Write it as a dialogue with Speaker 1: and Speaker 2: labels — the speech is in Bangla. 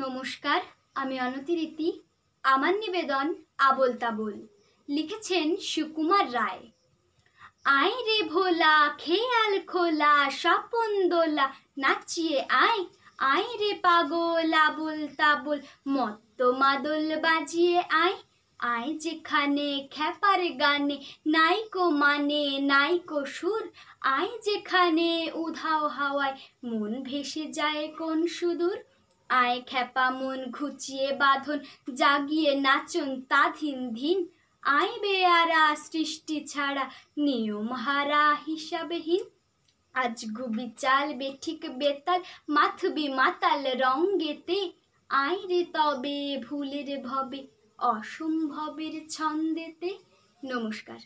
Speaker 1: নমস্কার আমি অনতিরীতি আমার নিবেদন আবল তাবল লিখেছেন সুকুমার রায় আয় রে ভোলা খেয়াল খোলা স্বপন দোলা নাচিয়ে আয় আয় রে পাগল আবল তাবল মত্ত মাদল বাজিয়ে আয় আয় যেখানে খ্যাপার গানে নাইকো মানে নাইকো সুর আয় যেখানে উধাও হাওয়ায় মন ভেসে যায় কোন সুদূর আয় খেপা মন ঘুচিয়ে বাঁধন জাগিয়ে নাচন তাধিন ধিন আয় বেয়ারা সৃষ্টি ছাড়া নিয়মহারা হিসাবেহীন গুবি চাল বেঠিক বেতাল মাথবি মাতাল রঙ্গেতে আয় রে তবে ভুলের ভবে অসম্ভবের ছন্দেতে নমস্কার